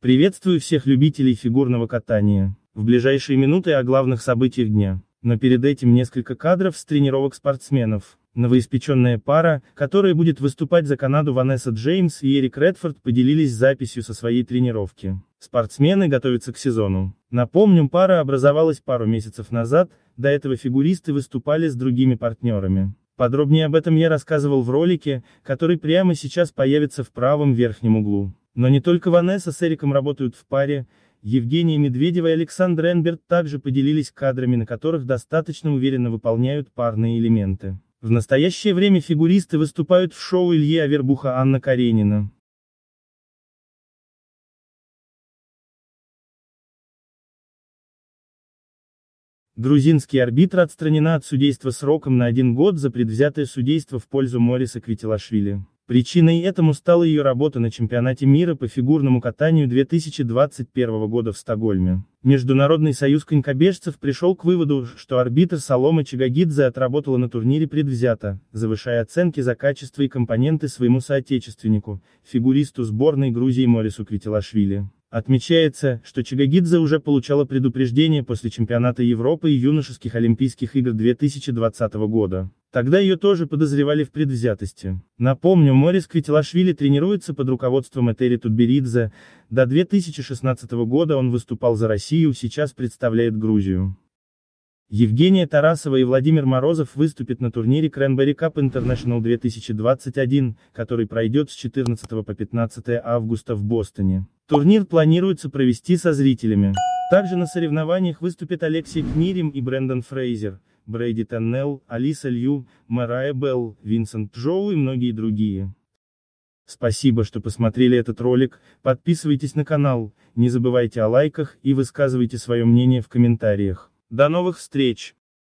Приветствую всех любителей фигурного катания. В ближайшие минуты о главных событиях дня. Но перед этим несколько кадров с тренировок спортсменов. Новоиспеченная пара, которая будет выступать за Канаду Ванесса Джеймс и Эрик Редфорд поделились записью со своей тренировки. Спортсмены готовятся к сезону. Напомним, пара образовалась пару месяцев назад, до этого фигуристы выступали с другими партнерами. Подробнее об этом я рассказывал в ролике, который прямо сейчас появится в правом верхнем углу. Но не только Ванесса с Эриком работают в паре, Евгения Медведева и Александр Энберт также поделились кадрами, на которых достаточно уверенно выполняют парные элементы. В настоящее время фигуристы выступают в шоу Ильи Авербуха Анна Каренина. Грузинский арбитр отстранена от судейства сроком на один год за предвзятое судейство в пользу Мориса Квитилашвили. Причиной этому стала ее работа на чемпионате мира по фигурному катанию 2021 года в Стокгольме. Международный союз конькобежцев пришел к выводу, что арбитр Солома Чигагидзе отработала на турнире предвзято, завышая оценки за качество и компоненты своему соотечественнику, фигуристу сборной Грузии Морису Критилашвили. Отмечается, что Чигагидзе уже получала предупреждение после чемпионата Европы и юношеских Олимпийских игр 2020 года. Тогда ее тоже подозревали в предвзятости. Напомню, Морис Квитилашвили тренируется под руководством Этери Тутберидзе, до 2016 года он выступал за Россию, сейчас представляет Грузию. Евгения Тарасова и Владимир Морозов выступят на турнире Cranberry Cup International 2021, который пройдет с 14 по 15 августа в Бостоне. Турнир планируется провести со зрителями. Также на соревнованиях выступят Алексей Книрим и Брэндон Фрейзер, Брэди Теннелл, Алиса Лью, Мэрайя Белл, Винсент Джоу и многие другие. Спасибо, что посмотрели этот ролик, подписывайтесь на канал, не забывайте о лайках и высказывайте свое мнение в комментариях. До новых встреч!